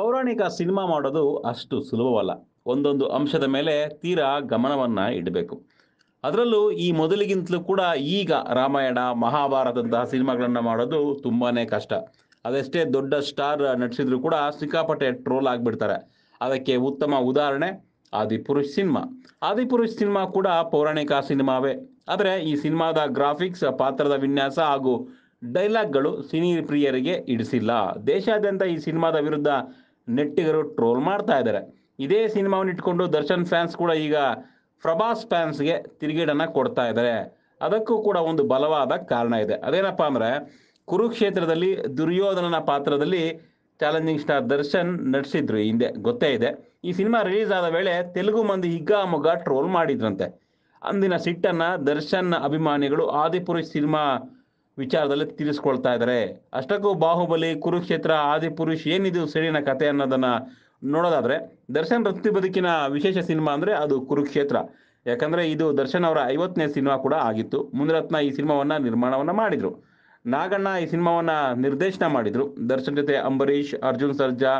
ಪೌರಾಣಿಕ ಸಿನಿಮಾ ಮಾಡೋದು ಅಷ್ಟು ಸುಲಭವಲ್ಲ ಒಂದೊಂದು ಅಂಶದ ಮೇಲೆ ತೀರಾ ಗಮನವನ್ನು ಇಡಬೇಕು ಅದರಲ್ಲೂ ಈ ಮೊದಲಿಗಿಂತಲೂ ಕೂಡ ಈಗ ರಾಮಾಯಣ ಮಹಾಭಾರತದಂತಹ ಸಿನಿಮಾಗಳನ್ನು ಮಾಡೋದು ತುಂಬಾ ಕಷ್ಟ ಅದೆಷ್ಟೇ ದೊಡ್ಡ ಸ್ಟಾರ್ ನಟಿಸಿದ್ರು ಕೂಡ ಸಿಕ್ಕಾಪಟ್ಟೆ ಟ್ರೋಲ್ ಆಗಿಬಿಡ್ತಾರೆ ಅದಕ್ಕೆ ಉತ್ತಮ ಉದಾಹರಣೆ ಆದಿಪುರುಷ್ ಸಿನಿಮಾ ಆದಿಪುರುಷ್ ಸಿನಿಮಾ ಕೂಡ ಪೌರಾಣಿಕ ಸಿನಿಮಾವೇ ಆದರೆ ಈ ಸಿನಿಮಾದ ಗ್ರಾಫಿಕ್ಸ್ ಪಾತ್ರದ ವಿನ್ಯಾಸ ಹಾಗೂ ಡೈಲಾಗ್ಗಳು ಸಿನಿ ಪ್ರಿಯರಿಗೆ ಇಡಿಸಿಲ್ಲ ದೇಶಾದ್ಯಂತ ಈ ಸಿನಿಮಾದ ವಿರುದ್ಧ ನೆಟ್ಟಿಗರು ಟ್ರೋಲ್ ಮಾಡ್ತಾ ಇದ್ದಾರೆ ಇದೇ ಸಿನಿಮಾವನ್ನು ಇಟ್ಕೊಂಡು ದರ್ಶನ್ ಫ್ಯಾನ್ಸ್ ಕೂಡ ಈಗ ಪ್ರಭಾಸ್ ಫ್ಯಾನ್ಸ್ಗೆ ತಿರುಗೇಡನ್ನು ಕೊಡ್ತಾ ಇದ್ದಾರೆ ಅದಕ್ಕೂ ಕೂಡ ಒಂದು ಬಲವಾದ ಕಾರಣ ಇದೆ ಅದೇನಪ್ಪ ಅಂದರೆ ಕುರುಕ್ಷೇತ್ರದಲ್ಲಿ ದುರ್ಯೋಧನನ ಪಾತ್ರದಲ್ಲಿ ಚಾಲೆಂಜಿಂಗ್ ಸ್ಟಾರ್ ದರ್ಶನ್ ನಡೆಸಿದ್ರು ಹಿಂದೆ ಗೊತ್ತೇ ಇದೆ ಈ ಸಿನಿಮಾ ರಿಲೀಸ್ ಆದ ವೇಳೆ ತೆಲುಗು ಮಂದಿ ಮಗ್ಗ ಟ್ರೋಲ್ ಮಾಡಿದ್ರಂತೆ ಅಂದಿನ ಸಿಟ್ಟನ್ನು ದರ್ಶನ್ ಅಭಿಮಾನಿಗಳು ಆದಿಪುರುಷ್ ಸಿನಿಮಾ ವಿಚಾರದಲ್ಲಿ ತಿಳಿಸ್ಕೊಳ್ತಾ ಇದ್ದಾರೆ ಅಷ್ಟಕ್ಕೂ ಬಾಹುಬಲಿ ಕುರುಕ್ಷೇತ್ರ ಆದಿಪುರುಷ್ ಏನಿದು ಸಿಡಿನ ಕತೆ ಅನ್ನೋದನ್ನ ನೋಡೋದಾದ್ರೆ ದರ್ಶನ್ ವೃತ್ತಿ ಬದುಕಿನ ವಿಶೇಷ ಸಿನಿಮಾ ಅಂದ್ರೆ ಅದು ಕುರುಕ್ಷೇತ್ರ ಯಾಕಂದ್ರೆ ಇದು ದರ್ಶನ್ ಅವರ ಐವತ್ತನೇ ಸಿನಿಮಾ ಕೂಡ ಆಗಿತ್ತು ಮುನಿರತ್ನ ಈ ಸಿನಿಮಾವನ್ನ ನಿರ್ಮಾಣವನ್ನ ಮಾಡಿದ್ರು ನಾಗಣ್ಣ ಈ ಸಿನಿಮಾವನ್ನ ನಿರ್ದೇಶನ ಮಾಡಿದ್ರು ದರ್ಶನ್ ಜೊತೆ ಅಂಬರೀಷ್ ಅರ್ಜುನ್ ಸರ್ಜಾ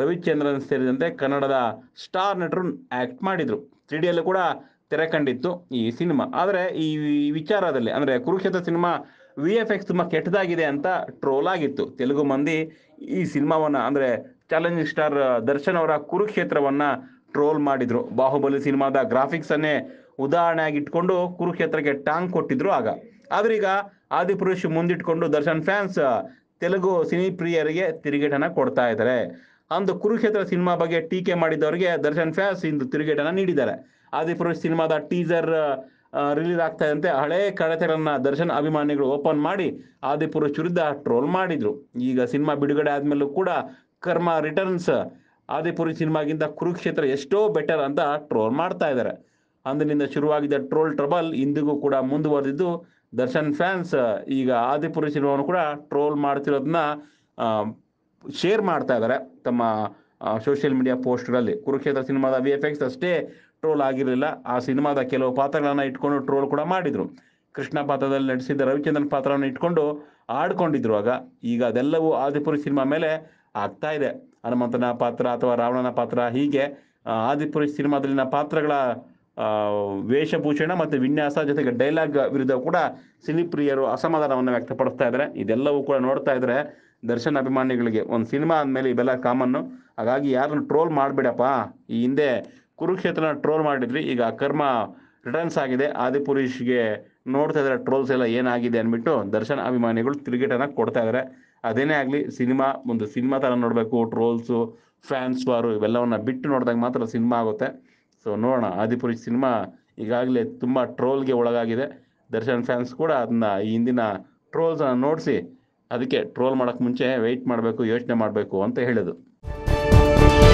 ರವಿಚಂದ್ರನ್ ಸೇರಿದಂತೆ ಕನ್ನಡದ ಸ್ಟಾರ್ ನಟರು ಆಕ್ಟ್ ಮಾಡಿದ್ರು ತ್ರೀ ಡಿಯಲ್ಲೂ ಕೂಡ ತೆರೆ ಕಂಡಿತ್ತು ಈ ಸಿನಿಮಾ ಆದರೆ ಈ ವಿಚಾರದಲ್ಲಿ ಅಂದರೆ Kurukshetra cinema V F X ತುಂಬ ಕೆಟ್ಟದಾಗಿದೆ ಅಂತ ಟ್ರೋಲ್ ಆಗಿತ್ತು ತೆಲುಗು ಮಂದಿ ಈ ಸಿನಿಮಾವನ್ನ ಅಂದ್ರೆ ಚಾಲೆಂಜಿಂಗ್ ಸ್ಟಾರ್ ದರ್ಶನ್ ಅವರ ಕುರುಕ್ಷೇತ್ರವನ್ನ ಟ್ರೋಲ್ ಮಾಡಿದ್ರು ಬಾಹುಬಲಿ ಸಿನಿಮಾದ ಗ್ರಾಫಿಕ್ಸ್ ಅನ್ನೇ ಉದಾಹರಣೆಯಾಗಿ ಇಟ್ಕೊಂಡು ಕುರುಕ್ಷೇತ್ರಕ್ಕೆ ಟಾಂಗ್ ಕೊಟ್ಟಿದ್ರು ಆಗ ಆದ್ರೀಗ ಆದಿಪುರುಷ್ ಮುಂದಿಟ್ಕೊಂಡು ದರ್ಶನ್ ಫ್ಯಾನ್ಸ್ ತೆಲುಗು ಸಿನಿ ಪ್ರಿಯರಿಗೆ ತಿರುಗೇಟನ ಕೊಡ್ತಾ ಇದ್ದಾರೆ ಅಂದು ಕುರುಕ್ಷೇತ್ರ ಸಿನಿಮಾ ಬಗ್ಗೆ ಟೀಕೆ ಮಾಡಿದವರಿಗೆ ದರ್ಶನ್ ಫ್ಯಾನ್ಸ್ ಇಂದು ತಿರುಗೇಟನ ನೀಡಿದ್ದಾರೆ ಆದಿಪುರುಷ್ ಸಿನಿಮಾದ ಟೀಸರ್ ರಿಲೀಸ್ ಆಗ್ತಾ ಇದ್ದಂತೆ ಹಳೆ ಕಡತೆಗಳನ್ನ ದರ್ಶನ್ ಅಭಿಮಾನಿಗಳು ಓಪನ್ ಮಾಡಿ ಆದಿಪುರುಷ್ ವಿರುದ್ಧ ಟ್ರೋಲ್ ಮಾಡಿದ್ರು ಈಗ ಸಿನಿಮಾ ಬಿಡುಗಡೆ ಆದ್ಮೇಲೂ ಕೂಡ ಕರ್ಮ ರಿಟರ್ನ್ಸ್ ಆದಿಪುರಿ ಸಿನಿಮಾಗಿಂತ ಕುರುಕ್ಷೇತ್ರ ಎಷ್ಟೋ ಬೆಟರ್ ಅಂತ ಟ್ರೋಲ್ ಮಾಡ್ತಾ ಇದ್ದಾರೆ ಅಂದಿನಿಂದ ಶುರುವಾಗಿದ್ದ ಟ್ರೋಲ್ ಟ್ರಬಲ್ ಇಂದಿಗೂ ಕೂಡ ಮುಂದುವರೆದಿದ್ದು ದರ್ಶನ್ ಫ್ಯಾನ್ಸ್ ಈಗ ಆದಿಪುರುಷ್ ಸಿನಿಮಾವನ್ನು ಕೂಡ ಟ್ರೋಲ್ ಮಾಡ್ತಿರೋದನ್ನ ಶೇರ್ ಮಾಡ್ತಾ ಇದ್ದಾರೆ ತಮ್ಮ ಸೋಷಿಯಲ್ ಮೀಡಿಯಾ ಪೋಸ್ಟ್ಗಳಲ್ಲಿ ಕುರುಕ್ಷೇತ್ರ ಸಿನಿಮಾದ ವಿ ಎಫ್ ಎಕ್ಸ್ ಅಷ್ಟೇ ಟ್ರೋಲ್ ಆಗಿರಲಿಲ್ಲ ಆ ಸಿನಿಮಾದ ಕೆಲವು ಪಾತ್ರಗಳನ್ನು ಇಟ್ಕೊಂಡು ಟ್ರೋಲ್ ಕೂಡ ಮಾಡಿದರು ಕೃಷ್ಣ ಪಾತ್ರದಲ್ಲಿ ನಡೆಸಿದ್ದ ರವಿಚಂದ್ರನ್ ಪಾತ್ರವನ್ನು ಇಟ್ಕೊಂಡು ಆಡ್ಕೊಂಡಿದ್ರು ಆಗ ಈಗ ಅದೆಲ್ಲವೂ ಆದಿಪುರಿ ಸಿನಿಮಾ ಮೇಲೆ ಆಗ್ತಾ ಇದೆ ಹನುಮಂತನ ಪಾತ್ರ ಅಥವಾ ರಾವಣನ ಪಾತ್ರ ಹೀಗೆ ಆದಿಪುರಿ ಸಿನಿಮಾದಲ್ಲಿನ ಪಾತ್ರಗಳ ವೇಷಭೂಷಣ ಮತ್ತು ವಿನ್ಯಾಸ ಜೊತೆಗೆ ಡೈಲಾಗ್ ವಿರುದ್ಧ ಕೂಡ ಸಿನಿಪ್ರಿಯರು ಅಸಮಾಧಾನವನ್ನು ವ್ಯಕ್ತಪಡಿಸ್ತಾ ಇದ್ದಾರೆ ಇದೆಲ್ಲವೂ ಕೂಡ ನೋಡ್ತಾ ಇದ್ದರೆ ದರ್ಶನ್ ಅಭಿಮಾನಿಗಳಿಗೆ ಒಂದು ಸಿನಿಮಾ ಅಂದಮೇಲೆ ಇವೆಲ್ಲ ಕಾಮನ್ನು ಹಾಗಾಗಿ ಯಾರನ್ನು ಟ್ರೋಲ್ ಮಾಡಬೇಡಪ್ಪ ಈ ಹಿಂದೆ ಕುರುಕ್ಷೇತ್ರನ ಟ್ರೋಲ್ ಮಾಡಿದ್ರಿ ಈಗ ಕರ್ಮ ರಿಟರ್ನ್ಸ್ ಆಗಿದೆ ಆದಿಪುರುಷ್ಗೆ ನೋಡ್ತಾ ಇದ್ದಾರೆ ಟ್ರೋಲ್ಸ್ ಎಲ್ಲ ಏನಾಗಿದೆ ಅಂದ್ಬಿಟ್ಟು ದರ್ಶನ ಅಭಿಮಾನಿಗಳು ತಿರುಗೇಟನ ಕೊಡ್ತಾ ಇದ್ದಾರೆ ಅದೇನೇ ಆಗಲಿ ಸಿನಿಮಾ ಒಂದು ಸಿನಿಮಾ ಥರ ನೋಡಬೇಕು ಟ್ರೋಲ್ಸು ಫ್ಯಾನ್ಸ್ ಅವರು ಇವೆಲ್ಲವನ್ನು ಬಿಟ್ಟು ನೋಡಿದಾಗ ಮಾತ್ರ ಸಿನಿಮಾ ಆಗುತ್ತೆ ಸೊ ನೋಡೋಣ ಆದಿಪುರುಷ್ ಸಿನಿಮಾ ಈಗಾಗಲೇ ತುಂಬ ಟ್ರೋಲ್ಗೆ ಒಳಗಾಗಿದೆ ದರ್ಶನ್ ಫ್ಯಾನ್ಸ್ ಕೂಡ ಅದನ್ನ ಈ ಹಿಂದಿನ ಟ್ರೋಲ್ಸನ್ನು ನೋಡಿಸಿ ಅದಕ್ಕೆ ಟ್ರೋಲ್ ಮಾಡೋಕ್ಕೆ ಮುಂಚೆ ವೆಯ್ಟ್ ಮಾಡಬೇಕು ಯೋಚನೆ ಮಾಡಬೇಕು ಅಂತ ಹೇಳಿದರು